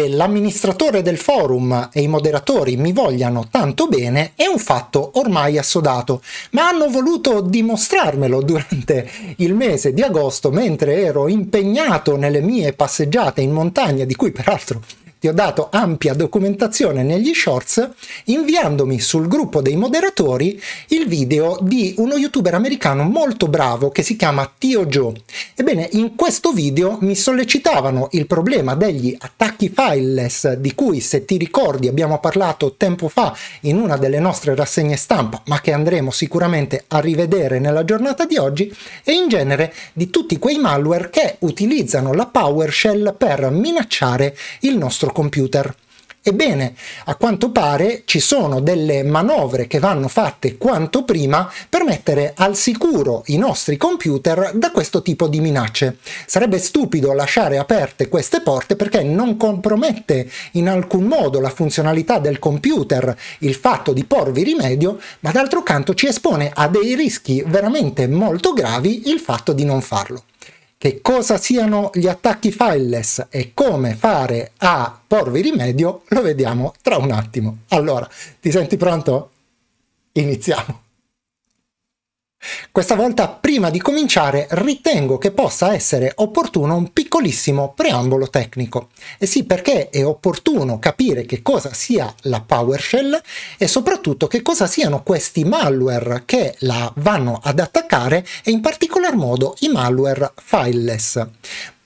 che l'amministratore del forum e i moderatori mi vogliano tanto bene è un fatto ormai assodato, ma hanno voluto dimostrarmelo durante il mese di agosto mentre ero impegnato nelle mie passeggiate in montagna, di cui peraltro ti ho dato ampia documentazione negli shorts inviandomi sul gruppo dei moderatori il video di uno youtuber americano molto bravo che si chiama Tio Joe. Ebbene, in questo video mi sollecitavano il problema degli attacchi fileless di cui se ti ricordi abbiamo parlato tempo fa in una delle nostre rassegne stampa, ma che andremo sicuramente a rivedere nella giornata di oggi e in genere di tutti quei malware che utilizzano la PowerShell per minacciare il nostro dentro computer. Ebbene, a quanto pare ci sono delle manovre che vanno fatte quanto prima per mettere al sicuro i nostri computer da questo tipo di minacce. Sarebbe stupido lasciare aperte queste porte perché non compromette in alcun modo la funzionalità del computer il fatto di porvi rimedio, ma d'altro canto ci espone a dei rischi veramente molto gravi il fatto di non farlo che cosa siano gli attacchi fileless e come fare a porvi rimedio lo vediamo tra un attimo. Allora, ti senti pronto? Iniziamo! Questa volta, prima di cominciare, ritengo che possa essere opportuno un piccolissimo preambolo tecnico. E sì, perché è opportuno capire che cosa sia la PowerShell e soprattutto che cosa siano questi malware che la vanno ad attaccare e in particolar modo i malware fileless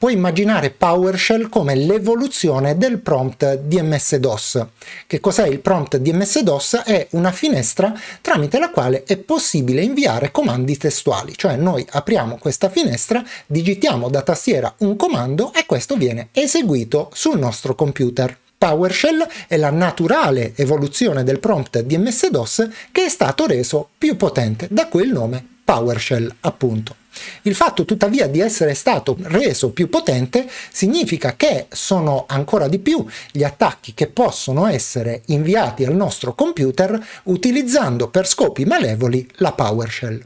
puoi immaginare PowerShell come l'evoluzione del prompt DMS-DOS. Che cos'è il prompt DMS-DOS? È una finestra tramite la quale è possibile inviare comandi testuali, cioè noi apriamo questa finestra, digitiamo da tastiera un comando e questo viene eseguito sul nostro computer. PowerShell è la naturale evoluzione del prompt DMS-DOS che è stato reso più potente, da il nome PowerShell appunto. Il fatto tuttavia di essere stato reso più potente significa che sono ancora di più gli attacchi che possono essere inviati al nostro computer utilizzando per scopi malevoli la PowerShell.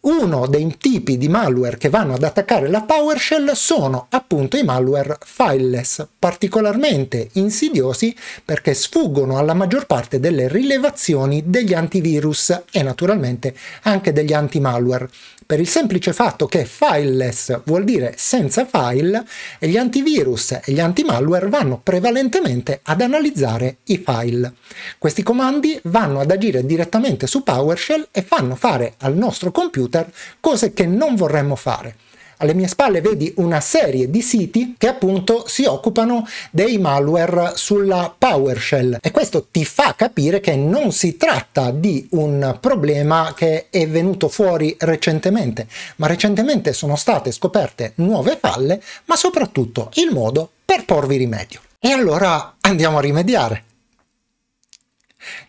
Uno dei tipi di malware che vanno ad attaccare la PowerShell sono appunto i malware fileless, particolarmente insidiosi perché sfuggono alla maggior parte delle rilevazioni degli antivirus e naturalmente anche degli anti-malware per il semplice fatto che fileless vuol dire senza file e gli antivirus e gli antimalware vanno prevalentemente ad analizzare i file. Questi comandi vanno ad agire direttamente su PowerShell e fanno fare al nostro computer cose che non vorremmo fare. Alle mie spalle vedi una serie di siti che appunto si occupano dei malware sulla PowerShell e questo ti fa capire che non si tratta di un problema che è venuto fuori recentemente, ma recentemente sono state scoperte nuove falle, ma soprattutto il modo per porvi rimedio. E allora andiamo a rimediare.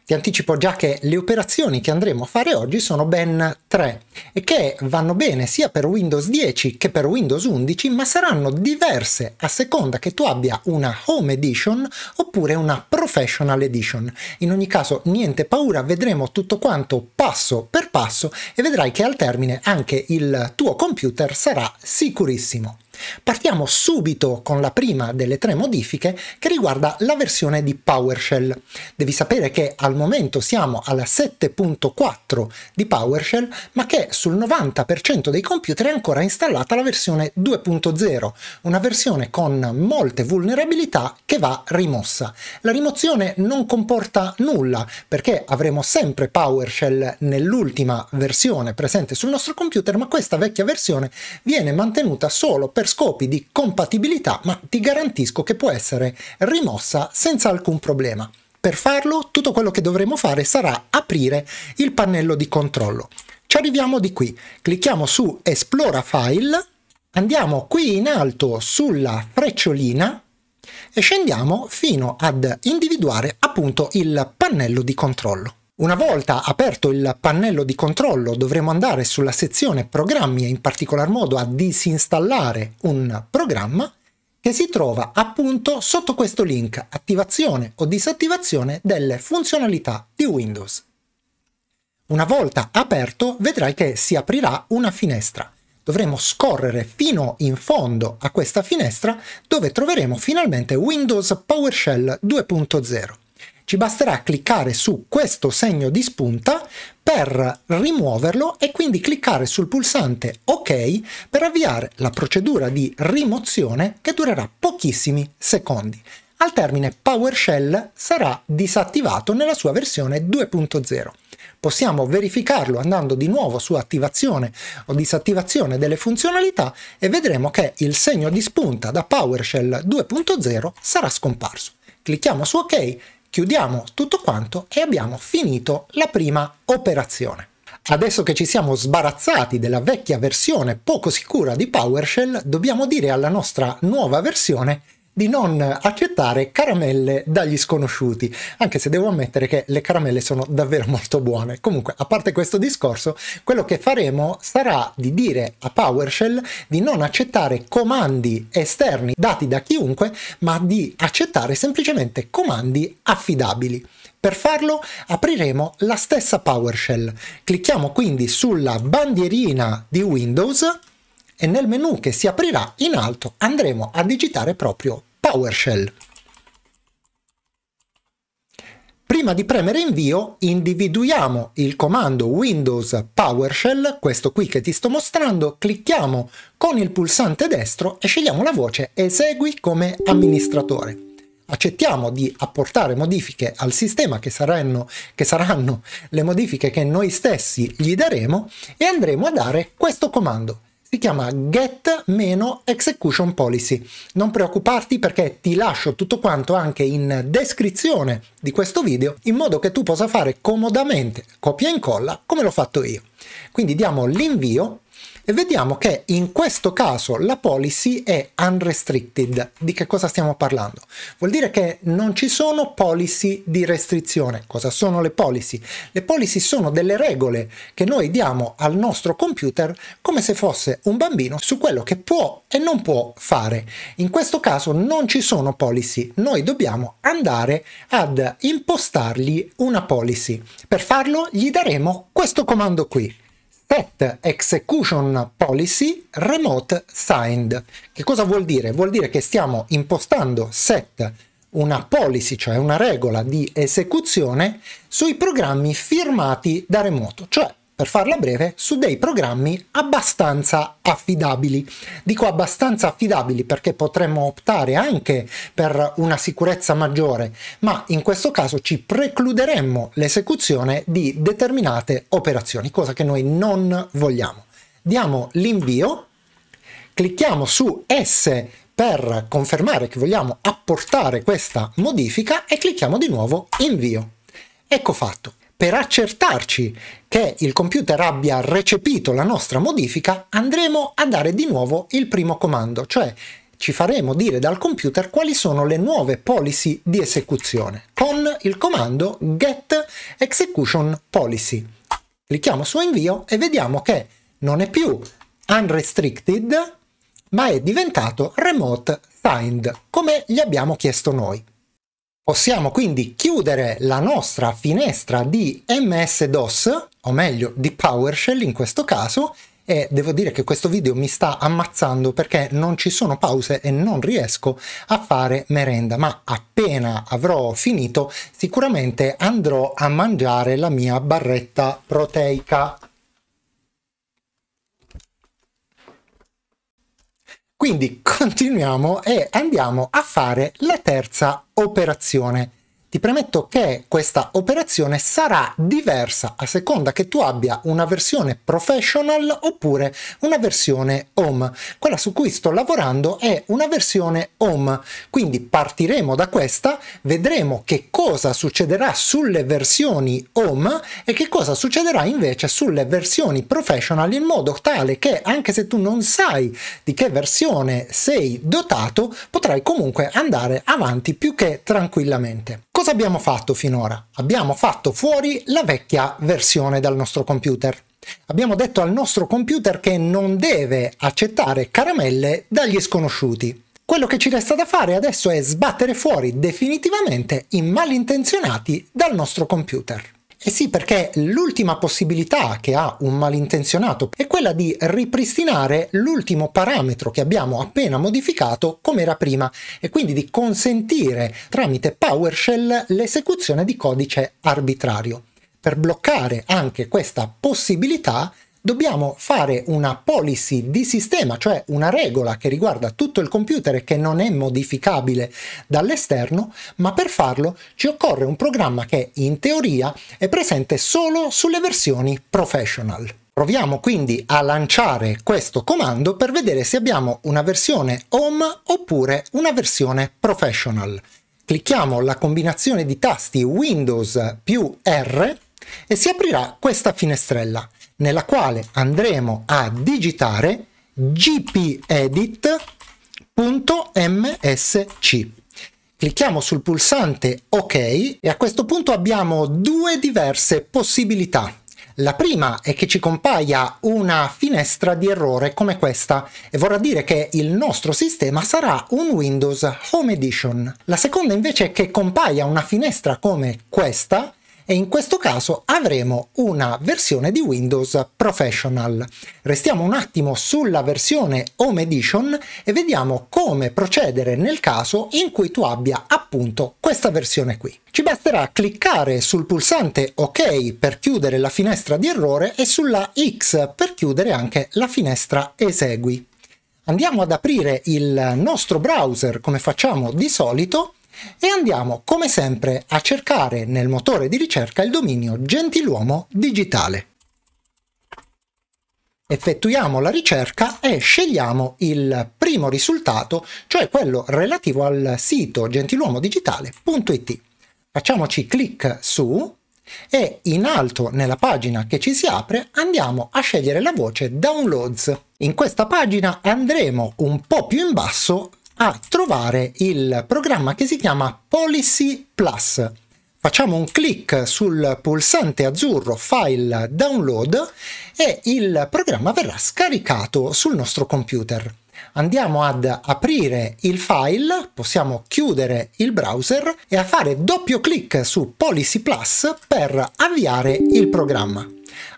Ti anticipo già che le operazioni che andremo a fare oggi sono ben tre e che vanno bene sia per Windows 10 che per Windows 11, ma saranno diverse a seconda che tu abbia una Home Edition oppure una Professional Edition. In ogni caso, niente paura, vedremo tutto quanto passo per passo e vedrai che al termine anche il tuo computer sarà sicurissimo. Partiamo subito con la prima delle tre modifiche che riguarda la versione di PowerShell. Devi sapere che al momento siamo alla 7.4 di PowerShell, ma che sul 90% dei computer è ancora installata la versione 2.0, una versione con molte vulnerabilità che va rimossa. La rimozione non comporta nulla, perché avremo sempre PowerShell nell'ultima versione presente sul nostro computer, ma questa vecchia versione viene mantenuta solo per scopi di compatibilità, ma ti garantisco che può essere rimossa senza alcun problema. Per farlo, tutto quello che dovremo fare sarà aprire il pannello di controllo. Ci arriviamo di qui, clicchiamo su Esplora File, andiamo qui in alto sulla frecciolina e scendiamo fino ad individuare appunto il pannello di controllo. Una volta aperto il pannello di controllo dovremo andare sulla sezione programmi e in particolar modo a disinstallare un programma che si trova appunto sotto questo link attivazione o disattivazione delle funzionalità di Windows. Una volta aperto vedrai che si aprirà una finestra. Dovremo scorrere fino in fondo a questa finestra dove troveremo finalmente Windows PowerShell 2.0. Ci basterà cliccare su questo segno di spunta per rimuoverlo e quindi cliccare sul pulsante OK per avviare la procedura di rimozione che durerà pochissimi secondi. Al termine PowerShell sarà disattivato nella sua versione 2.0. Possiamo verificarlo andando di nuovo su attivazione o disattivazione delle funzionalità e vedremo che il segno di spunta da PowerShell 2.0 sarà scomparso. Clicchiamo su OK chiudiamo tutto quanto e abbiamo finito la prima operazione. Adesso che ci siamo sbarazzati della vecchia versione poco sicura di PowerShell, dobbiamo dire alla nostra nuova versione di non accettare caramelle dagli sconosciuti, anche se devo ammettere che le caramelle sono davvero molto buone. Comunque, a parte questo discorso, quello che faremo sarà di dire a PowerShell di non accettare comandi esterni dati da chiunque, ma di accettare semplicemente comandi affidabili. Per farlo apriremo la stessa PowerShell. Clicchiamo quindi sulla bandierina di Windows e nel menu che si aprirà in alto andremo a digitare proprio PowerShell. Prima di premere invio individuiamo il comando Windows PowerShell, questo qui che ti sto mostrando, clicchiamo con il pulsante destro e scegliamo la voce Esegui come amministratore. Accettiamo di apportare modifiche al sistema che saranno, che saranno le modifiche che noi stessi gli daremo e andremo a dare questo comando si chiama get-execution policy. Non preoccuparti perché ti lascio tutto quanto anche in descrizione di questo video in modo che tu possa fare comodamente copia e incolla come l'ho fatto io. Quindi diamo l'invio e vediamo che in questo caso la policy è unrestricted. Di che cosa stiamo parlando? Vuol dire che non ci sono policy di restrizione. Cosa sono le policy? Le policy sono delle regole che noi diamo al nostro computer come se fosse un bambino su quello che può e non può fare. In questo caso non ci sono policy, noi dobbiamo andare ad impostargli una policy. Per farlo gli daremo questo comando qui. PET Execution Policy Remote Signed. Che cosa vuol dire? Vuol dire che stiamo impostando set una policy, cioè una regola di esecuzione sui programmi firmati da remoto, cioè per farla breve, su dei programmi abbastanza affidabili. Dico abbastanza affidabili perché potremmo optare anche per una sicurezza maggiore, ma in questo caso ci precluderemmo l'esecuzione di determinate operazioni, cosa che noi non vogliamo. Diamo l'invio, clicchiamo su S per confermare che vogliamo apportare questa modifica e clicchiamo di nuovo invio. Ecco fatto per accertarci che il computer abbia recepito la nostra modifica, andremo a dare di nuovo il primo comando, cioè ci faremo dire dal computer quali sono le nuove policy di esecuzione con il comando get execution policy. Clicchiamo su invio e vediamo che non è più unrestricted ma è diventato remote signed come gli abbiamo chiesto noi. Possiamo quindi chiudere la nostra finestra di MS-DOS, o meglio di PowerShell in questo caso, e devo dire che questo video mi sta ammazzando perché non ci sono pause e non riesco a fare merenda, ma appena avrò finito sicuramente andrò a mangiare la mia barretta proteica. Quindi continuiamo e andiamo a fare la terza operazione. Ti premetto che questa operazione sarà diversa a seconda che tu abbia una versione professional oppure una versione home. Quella su cui sto lavorando è una versione home, quindi partiremo da questa, vedremo che cosa succederà sulle versioni home e che cosa succederà invece sulle versioni professional in modo tale che anche se tu non sai di che versione sei dotato, potrai comunque andare avanti più che tranquillamente. Cosa abbiamo fatto finora? Abbiamo fatto fuori la vecchia versione dal nostro computer. Abbiamo detto al nostro computer che non deve accettare caramelle dagli sconosciuti. Quello che ci resta da fare adesso è sbattere fuori definitivamente i malintenzionati dal nostro computer. Eh sì, perché l'ultima possibilità che ha un malintenzionato è quella di ripristinare l'ultimo parametro che abbiamo appena modificato come era prima e quindi di consentire tramite PowerShell l'esecuzione di codice arbitrario. Per bloccare anche questa possibilità dobbiamo fare una policy di sistema, cioè una regola che riguarda tutto il computer e che non è modificabile dall'esterno, ma per farlo ci occorre un programma che in teoria è presente solo sulle versioni professional. Proviamo quindi a lanciare questo comando per vedere se abbiamo una versione home oppure una versione professional. Clicchiamo la combinazione di tasti Windows più R e si aprirà questa finestrella nella quale andremo a digitare gpedit.msc. Clicchiamo sul pulsante OK e a questo punto abbiamo due diverse possibilità. La prima è che ci compaia una finestra di errore come questa e vorrà dire che il nostro sistema sarà un Windows Home Edition. La seconda invece è che compaia una finestra come questa e in questo caso avremo una versione di Windows Professional. Restiamo un attimo sulla versione Home Edition e vediamo come procedere nel caso in cui tu abbia appunto questa versione qui. Ci basterà cliccare sul pulsante OK per chiudere la finestra di errore e sulla X per chiudere anche la finestra Esegui. Andiamo ad aprire il nostro browser come facciamo di solito e andiamo come sempre a cercare nel motore di ricerca il dominio gentiluomo digitale. Effettuiamo la ricerca e scegliamo il primo risultato, cioè quello relativo al sito gentiluomodigitale.it. Facciamoci clic su e in alto nella pagina che ci si apre andiamo a scegliere la voce Downloads. In questa pagina andremo un po' più in basso a trovare il programma che si chiama Policy Plus. Facciamo un clic sul pulsante azzurro File Download e il programma verrà scaricato sul nostro computer. Andiamo ad aprire il file, possiamo chiudere il browser e a fare doppio clic su Policy Plus per avviare il programma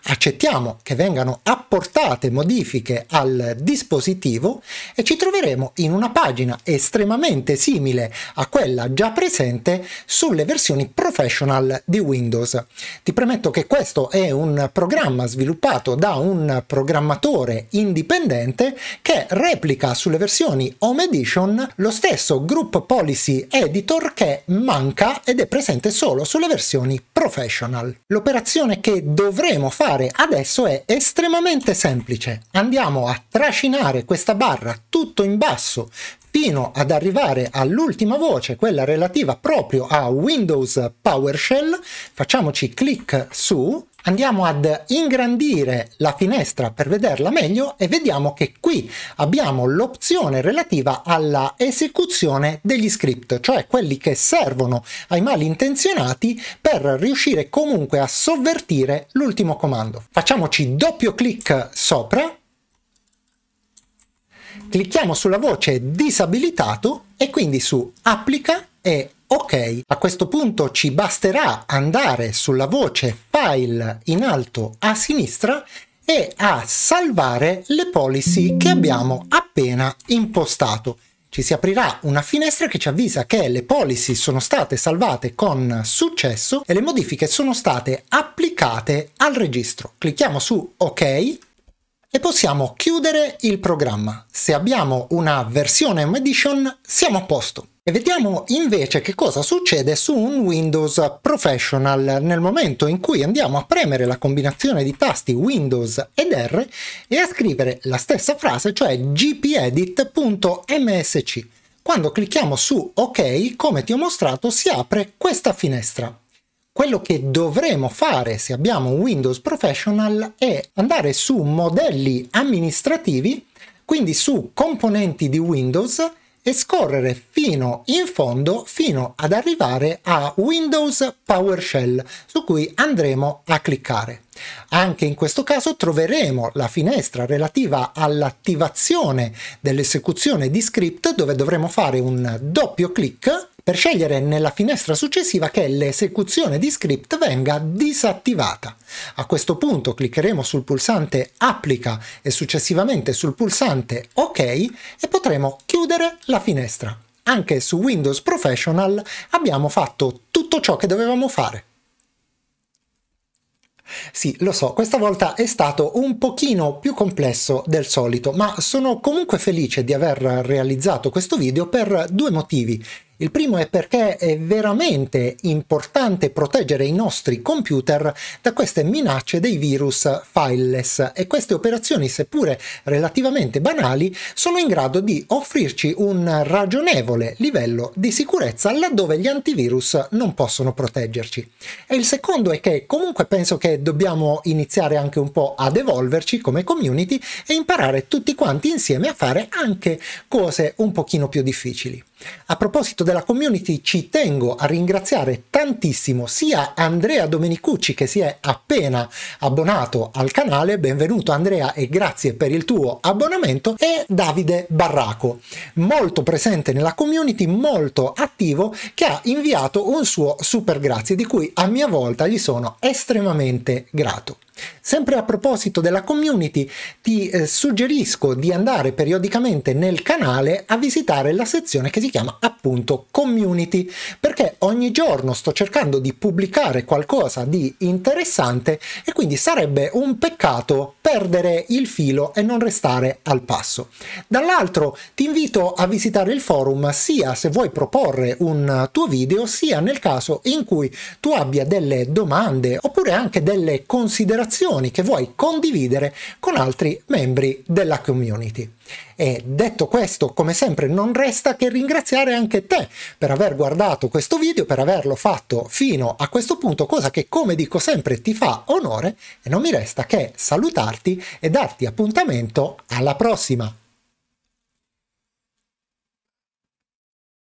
accettiamo che vengano apportate modifiche al dispositivo e ci troveremo in una pagina estremamente simile a quella già presente sulle versioni professional di Windows. Ti premetto che questo è un programma sviluppato da un programmatore indipendente che replica sulle versioni Home Edition lo stesso Group Policy Editor che manca ed è presente solo sulle versioni professional. L'operazione che dovremo andremo fare adesso è estremamente semplice. Andiamo a trascinare questa barra tutto in basso fino ad arrivare all'ultima voce, quella relativa proprio a Windows PowerShell. Facciamoci clic su andiamo ad ingrandire la finestra per vederla meglio e vediamo che qui abbiamo l'opzione relativa alla esecuzione degli script, cioè quelli che servono ai malintenzionati per riuscire comunque a sovvertire l'ultimo comando. Facciamoci doppio clic sopra, clicchiamo sulla voce disabilitato e quindi su applica e ok a questo punto ci basterà andare sulla voce file in alto a sinistra e a salvare le policy che abbiamo appena impostato ci si aprirà una finestra che ci avvisa che le policy sono state salvate con successo e le modifiche sono state applicate al registro. Clicchiamo su OK e possiamo chiudere il programma. Se abbiamo una versione Home Edition siamo a posto. E vediamo invece che cosa succede su un Windows Professional nel momento in cui andiamo a premere la combinazione di tasti Windows ed R e a scrivere la stessa frase, cioè gpedit.msc. Quando clicchiamo su OK, come ti ho mostrato, si apre questa finestra. Quello che dovremo fare se abbiamo un Windows Professional è andare su modelli amministrativi, quindi su componenti di Windows, e scorrere fino in fondo fino ad arrivare a Windows PowerShell su cui andremo a cliccare. Anche in questo caso troveremo la finestra relativa all'attivazione dell'esecuzione di script dove dovremo fare un doppio clic per scegliere nella finestra successiva che l'esecuzione di script venga disattivata. A questo punto cliccheremo sul pulsante Applica e successivamente sul pulsante OK e potremo chiudere la finestra. Anche su Windows Professional abbiamo fatto tutto ciò che dovevamo fare. Sì, lo so, questa volta è stato un pochino più complesso del solito, ma sono comunque felice di aver realizzato questo video per due motivi. Il primo è perché è veramente importante proteggere i nostri computer da queste minacce dei virus fileless e queste operazioni, seppure relativamente banali, sono in grado di offrirci un ragionevole livello di sicurezza laddove gli antivirus non possono proteggerci. E il secondo è che comunque penso che dobbiamo iniziare anche un po' ad evolverci come community e imparare tutti quanti insieme a fare anche cose un pochino più difficili. A proposito della community, ci tengo a ringraziare tantissimo sia Andrea Domenicucci che si è appena abbonato al canale, benvenuto Andrea e grazie per il tuo abbonamento, e Davide Barraco, molto presente nella community, molto attivo, che ha inviato un suo super grazie di cui a mia volta gli sono estremamente grato. Sempre a proposito della community, ti eh, suggerisco di andare periodicamente nel canale a visitare la sezione che si chiama appunto community, perché ogni giorno sto cercando di pubblicare qualcosa di interessante e quindi sarebbe un peccato perdere il filo e non restare al passo. Dall'altro ti invito a visitare il forum sia se vuoi proporre un tuo video, sia nel caso in cui tu abbia delle domande oppure anche delle considerazioni generazioni che vuoi condividere con altri membri della community. E detto questo, come sempre, non resta che ringraziare anche te per aver guardato questo video, per averlo fatto fino a questo punto, cosa che come dico sempre ti fa onore e non mi resta che salutarti e darti appuntamento alla prossima.